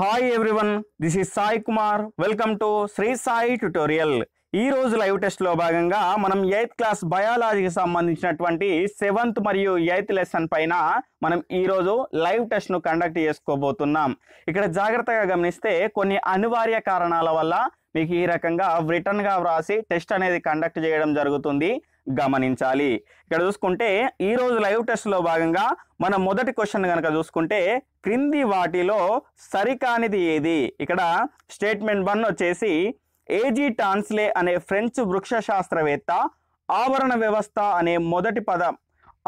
hi everyone this is Sai Kumar welcome to Shri Sai tutorial ఈ రోజు live టెస్ట్లో భాగంగా మనం ఎయిత్ క్లాస్ బయాలజీకి సంబంధించినటువంటి సెవెంత్ మరియు ఎయిత్ లెసన్ పైన మనం ఈరోజు లైవ్ టెస్ట్ను కండక్ట్ చేసుకోబోతున్నాం ఇక్కడ జాగ్రత్తగా గమనిస్తే కొన్ని అనివార్య కారణాల వల్ల మీకు ఈ రకంగా రిటర్న్గా వ్రాసి టెస్ట్ అనేది కండక్ట్ చేయడం జరుగుతుంది గమనించాలి ఇక్కడ చూసుకుంటే ఈరోజు లైవ్ టెస్ట్లో భాగంగా మన మొదటి క్వశ్చన్ కనుక చూసుకుంటే క్రింది వాటిలో సరికానిది ఏది ఇక్కడ స్టేట్మెంట్ వన్ వచ్చేసి ఏజీ టాన్స్లే అనే ఫ్రెంచ్ వృక్ష శాస్త్రవేత్త ఆవరణ వ్యవస్థ అనే మొదటి పదం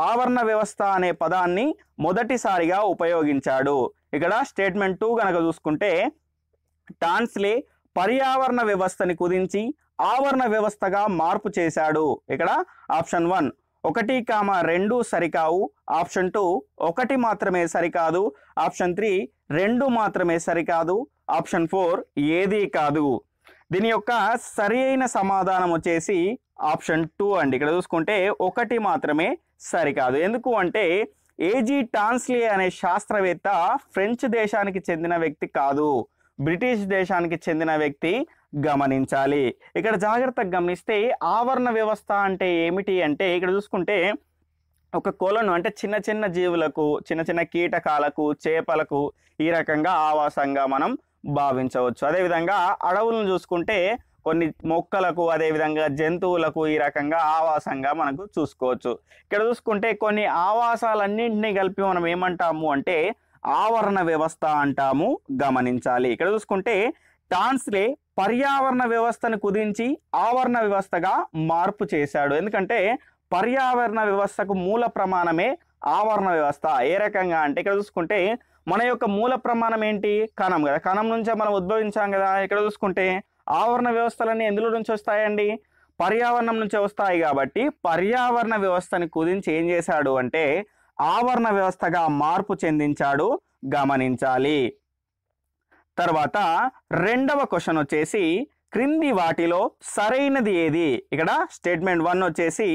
ఆవరణ వ్యవస్థ అనే పదాన్ని మొదటిసారిగా ఉపయోగించాడు ఇక్కడ స్టేట్మెంట్ టూ కనుక చూసుకుంటే టాన్స్లే పర్యావరణ వ్యవస్థని కుదించి ఆవరణ వ్యవస్థగా మార్పు చేశాడు ఇక్కడ ఆప్షన్ వన్ ఒకటి కామ రెండు సరికావు ఆప్షన్ టూ ఒకటి మాత్రమే సరికాదు ఆప్షన్ త్రీ రెండు మాత్రమే సరికాదు ఆప్షన్ ఫోర్ ఏది కాదు దీని యొక్క సరి అయిన సమాధానం వచ్చేసి ఆప్షన్ టూ అండి ఇక్కడ చూసుకుంటే ఒకటి మాత్రమే సరికాదు ఎందుకు అంటే ఏజీ టాన్స్లీ అనే శాస్త్రవేత్త ఫ్రెంచ్ దేశానికి చెందిన వ్యక్తి కాదు బ్రిటిష్ దేశానికి చెందిన వ్యక్తి గమనించాలి ఇక్కడ జాగ్రత్తగా గమనిస్తే ఆవరణ వ్యవస్థ అంటే ఏమిటి అంటే ఇక్కడ చూసుకుంటే ఒక కొలను అంటే చిన్న చిన్న జీవులకు చిన్న చిన్న కీటకాలకు చేపలకు ఈ రకంగా ఆవాసంగా మనం భావించవచ్చు అదేవిధంగా అడవులను చూసుకుంటే కొన్ని మొక్కలకు అదేవిధంగా జంతువులకు ఈ రకంగా ఆవాసంగా మనకు చూసుకోవచ్చు ఇక్కడ చూసుకుంటే కొన్ని ఆవాసాలన్నింటినీ కలిపి మనం ఏమంటాము అంటే ఆవరణ వ్యవస్థ అంటాము గమనించాలి ఇక్కడ చూసుకుంటే టాన్స్లే పర్యావరణ వ్యవస్థను కుదించి ఆవరణ వ్యవస్థగా మార్పు చేశాడు ఎందుకంటే పర్యావరణ వ్యవస్థకు మూల ప్రమాణమే ఆవరణ వ్యవస్థ ఏ రకంగా అంటే ఇక్కడ చూసుకుంటే మన యొక్క మూల ప్రమాణం ఏంటి కణం కదా కణం నుంచే మనం ఉద్భవించాం కదా ఇక్కడ చూసుకుంటే ఆవరణ వ్యవస్థలన్నీ ఎందులో నుంచి వస్తాయండి పర్యావరణం నుంచి వస్తాయి కాబట్టి పర్యావరణ వ్యవస్థని కుదించి ఏం చేశాడు అంటే ఆవరణ వ్యవస్థగా మార్పు చెందించాడు గమనించాలి తర్వాత రెండవ క్వశ్చన్ వచ్చేసి క్రింది వాటిలో సరైనది ఏది ఇక్కడ స్టేట్మెంట్ వన్ వచ్చేసి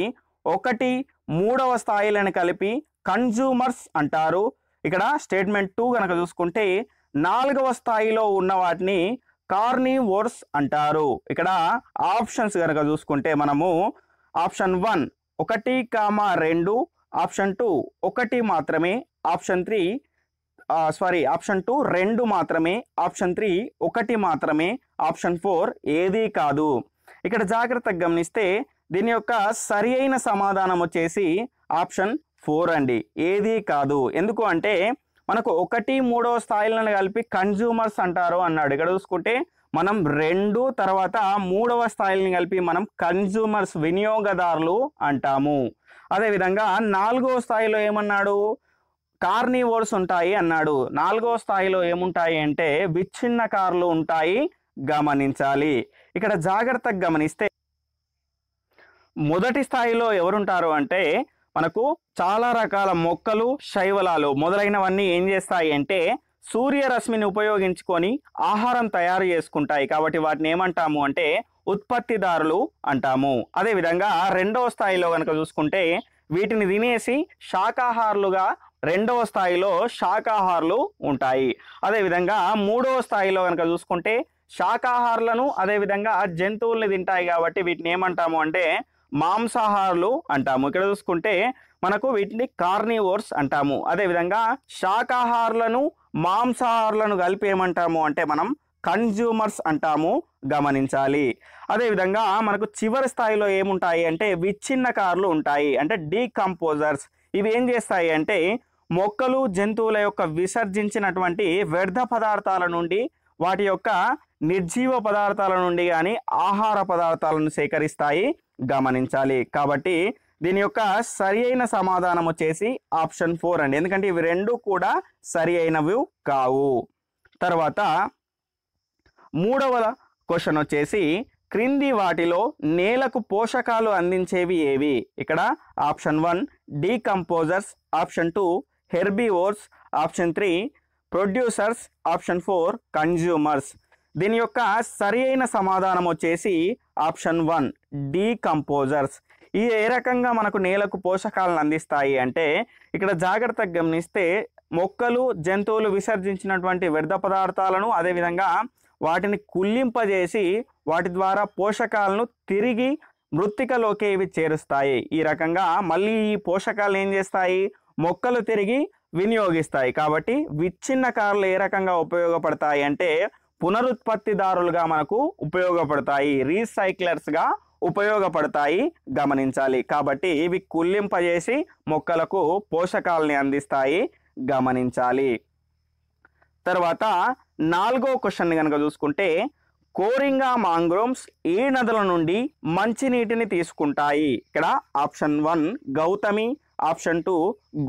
ఒకటి మూడవ స్థాయిలను కలిపి కన్జ్యూమర్స్ అంటారు ఇక్కడ స్టేట్మెంట్ టూ కనుక చూసుకుంటే నాలుగవ స్థాయిలో ఉన్న వాటిని కార్నివోర్స్ అంటారు ఇక్కడ ఆప్షన్స్ కనుక చూసుకుంటే మనము ఆప్షన్ వన్ ఒకటి కామా రెండు ఆప్షన్ టూ ఒకటి మాత్రమే option three sorry option two రెండు మాత్రమే ఆప్షన్ త్రీ ఒకటి మాత్రమే ఆప్షన్ ఫోర్ ఏదీ కాదు ఇక్కడ జాగ్రత్తగా గమనిస్తే దీని యొక్క సరి అయిన సమాధానం వచ్చేసి ఆప్షన్ ఫోర్ అండి ఏదీ కాదు ఎందుకు అంటే మనకు ఒకటి మూడో స్థాయిలను కలిపి కన్జ్యూమర్స్ అంటారు అన్నాడు ఇక్కడ చూసుకుంటే మనం రెండు తర్వాత మూడవ స్థాయిని కలిపి మనం కన్జ్యూమర్స్ వినియోగదారులు అంటాము అదేవిధంగా నాలుగో స్థాయిలో ఏమన్నాడు కార్నివోర్స్ ఉంటాయి అన్నాడు నాలుగో స్థాయిలో ఏముంటాయి అంటే విచ్ఛిన్న కార్లు ఉంటాయి గమనించాలి ఇక్కడ జాగ్రత్తగా గమనిస్తే మొదటి స్థాయిలో ఎవరుంటారు అంటే మనకు చాలా రకాల మొక్కలు శైవలాలు మొదలైనవన్నీ ఏం చేస్తాయి అంటే సూర్యరశ్మిని ఉపయోగించుకొని ఆహారం తయారు చేసుకుంటాయి కాబట్టి వాటిని ఏమంటాము అంటే ఉత్పత్తిదారులు అంటాము అదేవిధంగా రెండవ స్థాయిలో కనుక చూసుకుంటే వీటిని తినేసి శాకాహారులుగా రెండవ స్థాయిలో శాకాహారులు ఉంటాయి అదేవిధంగా మూడవ స్థాయిలో కనుక చూసుకుంటే శాకాహారులను అదేవిధంగా జంతువుల్ని తింటాయి కాబట్టి వీటిని ఏమంటాము అంటే మాంసాహారులు అంటాము ఇక్కడ చూసుకుంటే మనకు వీటిని కార్నివోర్స్ అంటాము అదేవిధంగా శాకాహారులను మాంసాహారులను కలిపి ఏమంటాము అంటే మనం కన్జ్యూమర్స్ అంటాము గమనించాలి అదేవిధంగా మనకు చివరి స్థాయిలో ఏముంటాయి అంటే విచ్ఛిన్న కార్లు ఉంటాయి అంటే డీకంపోజర్స్ ఇవి ఏం చేస్తాయి అంటే మొక్కలు జంతువుల యొక్క విసర్జించినటువంటి వ్యర్థ పదార్థాల నుండి వాటి యొక్క నిర్జీవ పదార్థాల నుండి కానీ ఆహార పదార్థాలను సేకరిస్తాయి గమనించాలి కాబట్టి దీని యొక్క సరి అయిన సమాధానం వచ్చేసి ఆప్షన్ ఫోర్ అండి ఎందుకంటే ఇవి రెండు కూడా సరి అయినవి కావు తర్వాత మూడవ క్వశ్చన్ వచ్చేసి క్రింది వాటిలో నేలకు పోషకాలు అందించేవి ఏవి ఇక్కడ option one decomposers option two herbivores option three producers option four consumers దీని యొక్క సరి అయిన సమాధానం వచ్చేసి ఆప్షన్ వన్ డీకంపోజర్స్ ఈ ఏ రకంగా మనకు నేలకు పోషకాలను అందిస్తాయి అంటే ఇక్కడ జాగ్రత్తగా గమనిస్తే మొక్కలు జంతువులు విసర్జించినటువంటి వ్యర్థ పదార్థాలను అదేవిధంగా వాటిని కుల్లింపజేసి వాటి ద్వారా పోషకాలను తిరిగి మృత్తికలోకి ఇవి చేరుస్తాయి ఈ రకంగా మళ్ళీ ఈ పోషకాలు ఏం చేస్తాయి మొక్కలు తిరిగి వినియోగిస్తాయి కాబట్టి విచ్ఛిన్న కార్లు ఏ రకంగా ఉపయోగపడతాయి అంటే పునరుత్పత్తిదారులుగా మనకు ఉపయోగపడతాయి రీసైక్లర్స్గా ఉపయోగపడతాయి గమనించాలి కాబట్టి ఇవి కుల్లింపజేసి మొక్కలకు పోషకాలని అందిస్తాయి గమనించాలి తర్వాత నాలుగో క్వశ్చన్ కనుక చూసుకుంటే కోరింగా మాంగ్రోమ్స్ ఏ నదుల నుండి మంచినీటిని తీసుకుంటాయి ఇక్కడ option one Gautami option two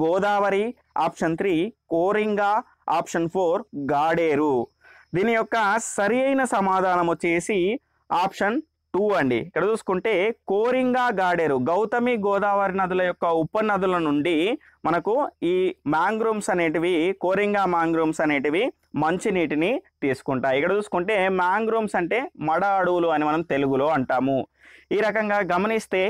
Godavari option three Coringa option four Gaderu దీని యొక్క సరి అయిన సమాధానం వచ్చేసి ఆప్షన్ టూ అండి ఇక్కడ చూసుకుంటే కోరింగా గాడేరు గౌతమి గోదావరి నదుల యొక్క ఉపనదుల నుండి మనకు ఈ మ్యాంగ్రూమ్స్ అనేటివి కోరింగా మ్యాంగ్రూమ్స్ అనేటివి మంచినీటిని తీసుకుంటాయి ఇక్కడ చూసుకుంటే మ్యాంగ్రూమ్స్ అంటే మడ అడవులు అని మనం తెలుగులో అంటాము ఈ రకంగా గమనిస్తే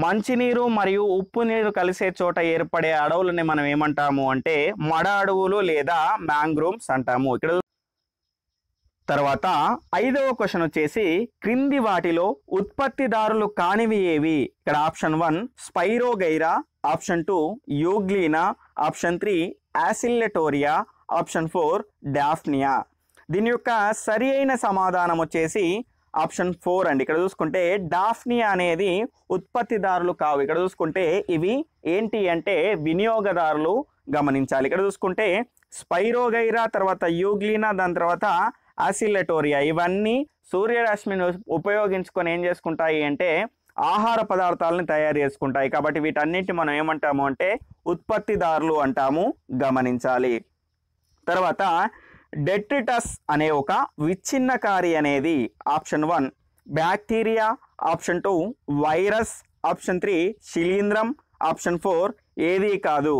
మంచినీరు మరియు ఉప్పు నీరు కలిసే చోట ఏర్పడే అడవులని మనం ఏమంటాము అంటే మడ అడవులు లేదా మ్యాంగ్రోవ్స్ అంటాము ఇక్కడ తర్వాత ఐదవ క్వశ్చన్ వచ్చేసి క్రింది వాటిలో ఉత్పత్తిదారులు కానివి ఏవి ఇక్కడ option one spirogyra option two euglena option three oscillatoria option four daphnia దీని యొక్క సరి సమాధానం వచ్చేసి ఆప్షన్ ఫోర్ అండి ఇక్కడ చూసుకుంటే డాఫ్నియా అనేది ఉత్పత్తిదారులు కావు ఇక్కడ చూసుకుంటే ఇవి ఏంటి అంటే వినియోగదారులు గమనించాలి ఇక్కడ చూసుకుంటే స్పైరోగైరా తర్వాత యూగ్లీనా దాని తర్వాత అసిలెటోరియా ఇవన్నీ సూర్యరశ్మిని ఉపయోగించుకొని ఏం చేసుకుంటాయి అంటే ఆహార పదార్థాలను తయారు చేసుకుంటాయి కాబట్టి వీటన్నిటి మనం ఏమంటాము అంటే ఉత్పత్తిదారులు అంటాము గమనించాలి తర్వాత డెట్రిటస్ అనే ఒక విచ్ఛిన్నకారి అనేది option one bacteria option two virus option three శిలీంద్రం ఆప్షన్ ఫోర్ ఏది కాదు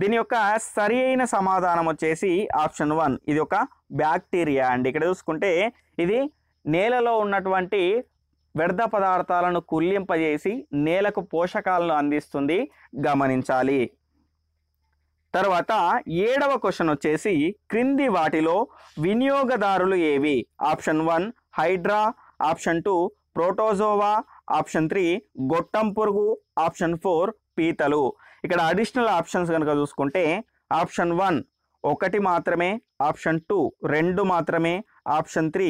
దీని యొక్క సరి అయిన సమాధానం వచ్చేసి ఆప్షన్ వన్ ఇది ఒక బ్యాక్టీరియా అండి ఇక్కడ చూసుకుంటే ఇది నేలలో ఉన్నటువంటి వ్యర్థ పదార్థాలను కుల్లింపజేసి నేలకు పోషకాలను అందిస్తుంది గమనించాలి తర్వాత ఏడవ క్వశ్చన్ వచ్చేసి క్రింది వాటిలో వినియోగదారులు ఏవి option one hydra option two protozoa option three గొట్టం పురుగు ఆప్షన్ ఫోర్ పీతలు ఇక్కడ అడిషనల్ ఆప్షన్స్ కనుక చూసుకుంటే ఆప్షన్ వన్ ఒకటి మాత్రమే ఆప్షన్ టూ రెండు మాత్రమే ఆప్షన్ త్రీ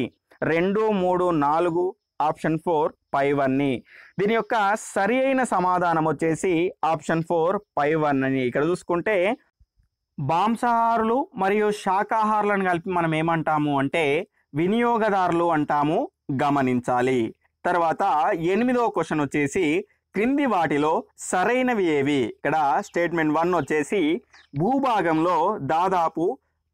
రెండు మూడు నాలుగు ఆప్షన్ ఫోర్ పైవన్నీ దీని యొక్క సరి అయిన సమాధానం వచ్చేసి ఆప్షన్ ఫోర్ అని ఇక్కడ చూసుకుంటే మాంసాహారులు మరియు శాకాహారులను కలిపి మనం ఏమంటాము అంటే వినియోగదారులు అంటాము గమనించాలి తర్వాత ఎనిమిదో క్వశ్చన్ వచ్చేసి క్రింది వాటిలో సరైనవి ఏవి ఇక్కడ స్టేట్మెంట్ వన్ వచ్చేసి భూభాగంలో దాదాపు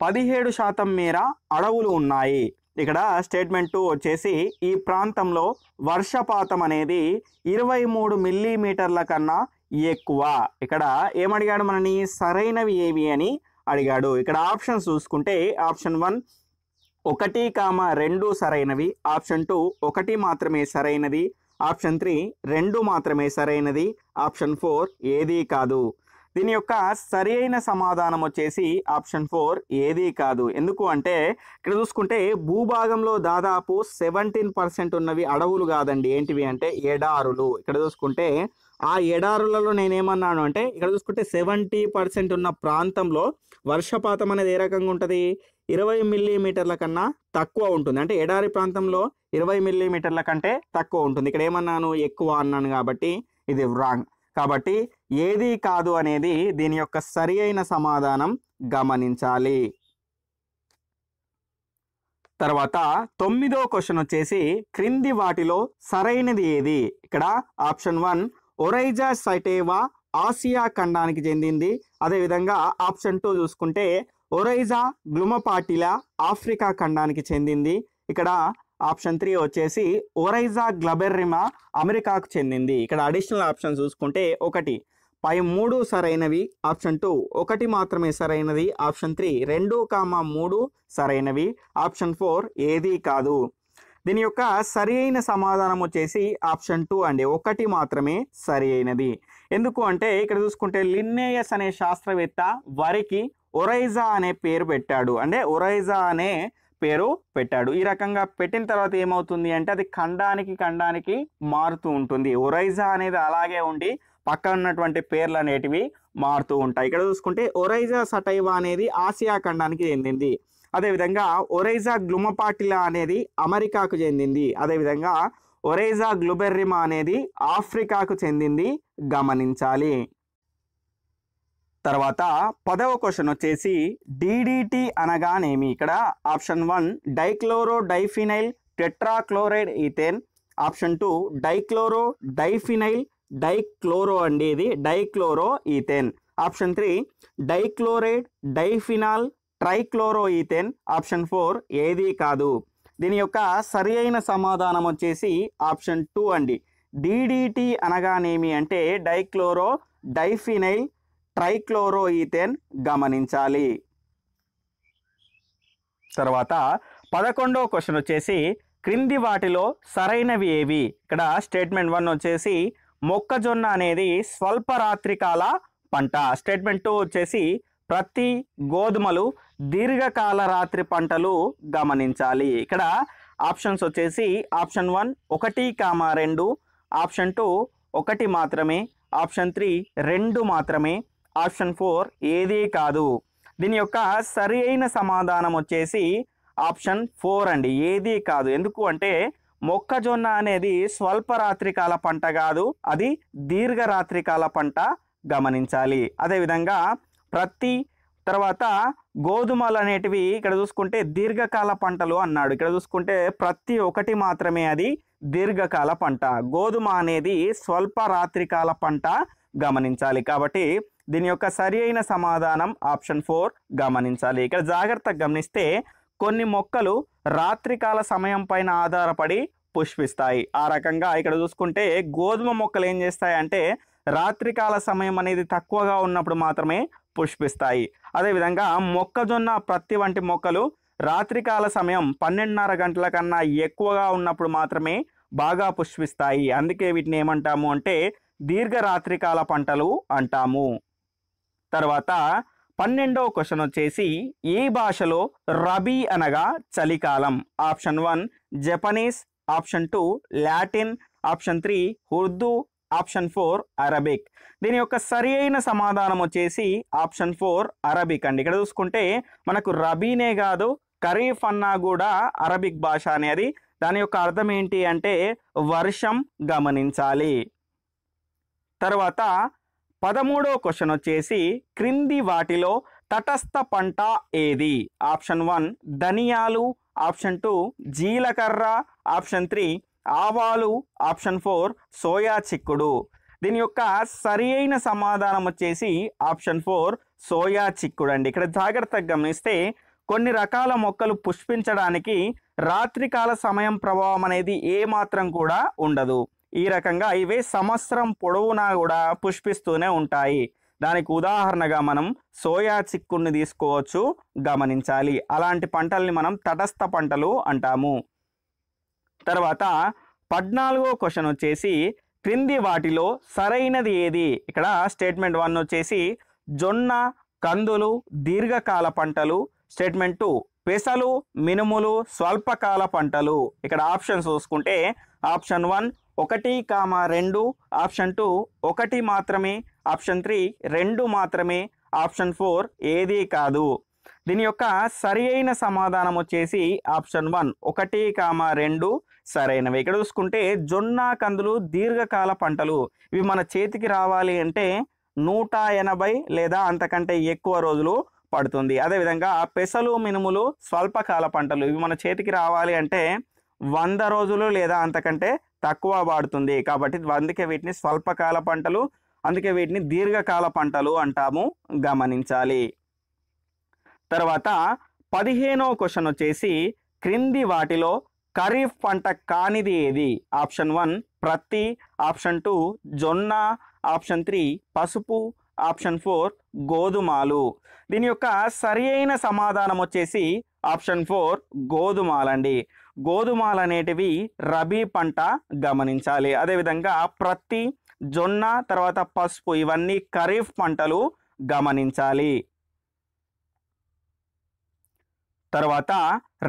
పదిహేడు శాతం మేర అడవులు ఉన్నాయి ఇక్కడ స్టేట్మెంట్ టూ వచ్చేసి ఈ ప్రాంతంలో వర్షపాతం అనేది ఇరవై మూడు మిల్లీమీటర్ల కన్నా ఎక్కువ ఇక్కడ ఏమడిగాడు మనని సరైనవి ఏవి అని అడిగాడు ఇక్కడ ఆప్షన్స్ చూసుకుంటే ఆప్షన్ వన్ ఒకటి కామ రెండు సరైనవి ఆప్షన్ టూ ఒకటి మాత్రమే సరైనది ఆప్షన్ త్రీ రెండు మాత్రమే సరైనది ఆప్షన్ ఫోర్ ఏదీ కాదు దీని యొక్క సరి అయిన సమాధానం వచ్చేసి ఆప్షన్ ఫోర్ ఏదీ కాదు ఎందుకు అంటే ఇక్కడ చూసుకుంటే భూభాగంలో దాదాపు సెవెంటీన్ పర్సెంట్ ఉన్నవి అడవులు కాదండి ఏంటివి అంటే ఎడారులు ఇక్కడ చూసుకుంటే ఆ ఎడారులలో నేనేమన్నాను అంటే ఇక్కడ చూసుకుంటే సెవెంటీ పర్సెంట్ ఉన్న ప్రాంతంలో వర్షపాతం అనేది ఏ రకంగా ఉంటుంది ఇరవై మిల్లీమీటర్ల కన్నా తక్కువ ఉంటుంది అంటే ఎడారి ప్రాంతంలో ఇరవై మిల్లీమీటర్ల కంటే తక్కువ ఉంటుంది ఇక్కడ ఏమన్నాను ఎక్కువ అన్నాను కాబట్టి ఇది రాంగ్ కాబట్టి ఏది కాదు అనేది దీని యొక్క సరి అయిన సమాధానం గమనించాలి తర్వాత తొమ్మిదో క్వశ్చన్ వచ్చేసి క్రింది వాటిలో సరైనది ఏది ఇక్కడ option one oryza sativa Asia ఖండానికి చెందింది అదేవిధంగా ఆప్షన్ టూ చూసుకుంటే ఒరైజా గ్లుమపాటిలా ఆఫ్రికా ఖండానికి చెందింది ఇక్కడ ఆప్షన్ త్రీ వచ్చేసి ఒరైజా గ్లబెర్రిమా అమెరికాకు చెందింది ఇక్కడ అడిషనల్ ఆప్షన్ చూసుకుంటే ఒకటి పై మూడు సరైనవి ఆప్షన్ టూ ఒకటి మాత్రమే సరైనది ఆప్షన్ త్రీ రెండు కామా మూడు సరైనవి ఆప్షన్ ఫోర్ ఏది కాదు దీని యొక్క సరి అయిన సమాధానం వచ్చేసి ఆప్షన్ టూ అండి ఒకటి మాత్రమే సరి అయినది ఎందుకు అంటే ఇక్కడ చూసుకుంటే లిన్నేయస్ అనే శాస్త్రవేత్త వరికి ఒరైజా అనే పేరు పెట్టాడు అంటే ఒరైజా అనే పేరు పెట్టాడు ఈ రకంగా పెట్టిన తర్వాత ఏమవుతుంది అంటే అది ఖండానికి ఖండానికి మారుతూ ఉంటుంది ఒరైజా అనేది అలాగే ఉండి పక్కన ఉన్నటువంటి పేర్లు అనేటివి మారుతూ ఉంటాయి ఇక్కడ చూసుకుంటే ఒరైజా సటైవా అనేది ఆసియా ఖండానికి చెందింది అదేవిధంగా ఒరైజా గ్లుమపాటిలా అనేది అమెరికాకు చెందింది అదేవిధంగా ఒరైజా గ్లుబెర్రిమా అనేది ఆఫ్రికాకు చెందింది గమనించాలి తర్వాత పదవ క్వశ్చన్ వచ్చేసి డీడీటీ అనగానేమి ఇక్కడ option one dichloro diphenyl tetrachloride ethane option two dichloro diphenyl dichloro అండి ఇది dichloro ethane option three dichloride diphenol trichloro ethane option four ఏది కాదు దీని యొక్క సరి సమాధానం వచ్చేసి ఆప్షన్ టూ అండి డీడీటీ అనగానేమి అంటే డైక్లోరో డైఫినైల్ ట్రైక్లోరోయిథేన్ గమనించాలి తర్వాత పదకొండవ క్వశ్చన్ వచ్చేసి క్రింది వాటిలో సరైనవి ఏవి ఇక్కడ స్టేట్మెంట్ వన్ వచ్చేసి మొక్కజొన్న అనేది స్వల్పరాత్రికాల పంట స్టేట్మెంట్ టూ వచ్చేసి ప్రతి గోధుమలు దీర్ఘకాల రాత్రి పంటలు గమనించాలి ఇక్కడ ఆప్షన్స్ వచ్చేసి ఆప్షన్ వన్ ఒకటి కామా రెండు ఆప్షన్ టూ ఒకటి మాత్రమే ఆప్షన్ త్రీ రెండు మాత్రమే ఆప్షన్ ఫోర్ ఏదీ కాదు దీని యొక్క సరి అయిన సమాధానం వచ్చేసి ఆప్షన్ ఫోర్ అండి ఏదీ కాదు ఎందుకు అంటే మొక్కజొన్న అనేది స్వల్ప రాత్రికాల పంట కాదు అది దీర్ఘరాత్రికాల పంట గమనించాలి అదేవిధంగా ప్రతి తర్వాత గోధుమలు అనేటివి ఇక్కడ చూసుకుంటే దీర్ఘకాల పంటలు అన్నాడు ఇక్కడ చూసుకుంటే ప్రతి ఒక్కటి మాత్రమే అది దీర్ఘకాల పంట గోధుమ అనేది స్వల్ప రాత్రికాల పంట గమనించాలి కాబట్టి దీని యొక్క సరి అయిన సమాధానం ఆప్షన్ ఫోర్ గమనించాలి ఇక్కడ జాగ్రత్తగా గమనిస్తే కొన్ని మొక్కలు రాత్రికాల సమయం పైన ఆధారపడి పుష్పిస్తాయి ఆ రకంగా ఇక్కడ చూసుకుంటే గోధుమ మొక్కలు ఏం చేస్తాయంటే రాత్రికాల సమయం అనేది తక్కువగా ఉన్నప్పుడు మాత్రమే పుష్పిస్తాయి అదేవిధంగా మొక్కజొన్న ప్రత్తి వంటి మొక్కలు రాత్రికాల సమయం పన్నెండున్నర గంటల కన్నా ఎక్కువగా ఉన్నప్పుడు మాత్రమే బాగా పుష్పిస్తాయి అందుకే వీటిని ఏమంటాము అంటే దీర్ఘరాత్రికాల పంటలు అంటాము తర్వాత పన్నెండవ క్వశ్చన్ వచ్చేసి ఏ భాషలో రబీ అనగా చలికాలం option one Japanese option two Latin option three Urdu option four Arabic దీని యొక్క సరి అయిన సమాధానం వచ్చేసి ఆప్షన్ ఫోర్ అరబిక్ అండి ఇక్కడ చూసుకుంటే మనకు రబీనే కాదు ఖరీఫ్ అన్నా కూడా అరబిక్ భాష అనేది దాని యొక్క అర్థం ఏంటి అంటే వర్షం గమనించాలి తర్వాత పదమూడో క్వశ్చన్ వచ్చేసి క్రింది వాటిలో తటస్థ పంట ఏది ఆప్షన్ వన్ ధనియాలు ఆప్షన్ టూ జీలకర్ర ఆప్షన్ త్రీ ఆవాలు ఆప్షన్ ఫోర్ సోయా చిక్కుడు దీని యొక్క సరి అయిన సమాధానం వచ్చేసి ఆప్షన్ ఫోర్ సోయా చిక్కుడు అండి ఇక్కడ జాగ్రత్తగా గమనిస్తే కొన్ని రకాల మొక్కలు పుష్పించడానికి రాత్రికాల సమయం ప్రభావం అనేది ఏమాత్రం కూడా ఉండదు ఈ రకంగా ఇవి సంవత్సరం పొడవునా కూడా పుష్పిస్తూనే ఉంటాయి దానికి ఉదాహరణగా మనం సోయా చిక్కుని తీసుకోవచ్చు గమనించాలి అలాంటి పంటల్ని మనం తటస్థ పంటలు అంటాము తర్వాత పద్నాలుగో క్వశ్చన్ వచ్చేసి క్రింది వాటిలో సరైనది ఏది ఇక్కడ స్టేట్మెంట్ వన్ వచ్చేసి జొన్న కందులు దీర్ఘకాల పంటలు స్టేట్మెంట్ టూ పెసలు మినుములు స్వల్పకాల పంటలు ఇక్కడ ఆప్షన్స్ చూసుకుంటే ఆప్షన్ వన్ ఒకటి కామా రెండు ఆప్షన్ టూ ఒకటి మాత్రమే ఆప్షన్ త్రీ రెండు మాత్రమే ఆప్షన్ ఫోర్ ఏది కాదు దీని యొక్క సరి అయిన సమాధానం వచ్చేసి ఆప్షన్ వన్ ఒకటి కామ రెండు సరైనవి ఇక్కడ చూసుకుంటే జొన్న కందులు దీర్ఘకాల పంటలు ఇవి మన చేతికి రావాలి అంటే నూట ఎనభై లేదా అంతకంటే ఎక్కువ రోజులు పడుతుంది అదేవిధంగా పెసలు మినుములు స్వల్పకాల పంటలు ఇవి మన చేతికి రావాలి అంటే వంద రోజులు లేదా అంతకంటే తక్కువ వాడుతుంది కాబట్టి అందుకే వీటిని స్వల్పకాల పంటలు అందుకే వీటిని దీర్ఘకాల పంటలు అంటాము గమనించాలి తర్వాత పదిహేనో క్వశ్చన్ వచ్చేసి క్రింది వాటిలో ఖరీఫ్ పంట కానిది ఏది ఆప్షన్ వన్ ప్రత్తి ఆప్షన్ టూ జొన్న ఆప్షన్ త్రీ పసుపు ఆప్షన్ ఫోర్ గోధుమలు దీని యొక్క సరి అయిన సమాధానం వచ్చేసి ఆప్షన్ ఫోర్ గోధుమాలండి గోధుమలు అనేటివి రబీ పంట గమనించాలి అదేవిధంగా ప్రతి జొన్న తర్వాత పసుపు ఇవన్నీ ఖరీఫ్ పంటలు గమనించాలి తర్వాత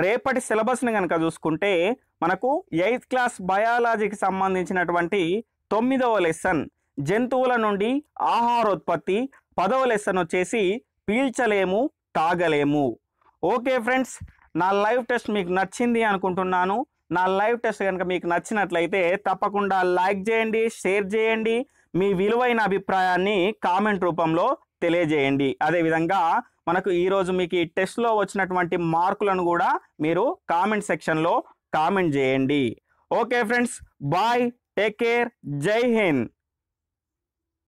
రేపటి సిలబస్ని కనుక చూసుకుంటే మనకు ఎయిత్ క్లాస్ బయాలజీకి సంబంధించినటువంటి తొమ్మిదవ లెసన్ జంతువుల నుండి ఆహారోత్పత్తి పదవ లెసన్ వచ్చేసి పీల్చలేము తాగలేము ఓకే ఫ్రెండ్స్ నా లైవ్ టెస్ట్ మీకు నచ్చింది అనుకుంటున్నాను నా లైవ్ టెస్ట్ కనుక మీకు నచ్చినట్లయితే తప్పకుండా లైక్ చేయండి షేర్ చేయండి మీ విలువైన అభిప్రాయాన్ని కామెంట్ రూపంలో తెలియజేయండి అదేవిధంగా మనకు ఈరోజు మీకు ఈ టెస్ట్లో వచ్చినటువంటి మార్కులను కూడా మీరు కామెంట్ సెక్షన్లో కామెంట్ చేయండి okay friends bye take care Jai Hind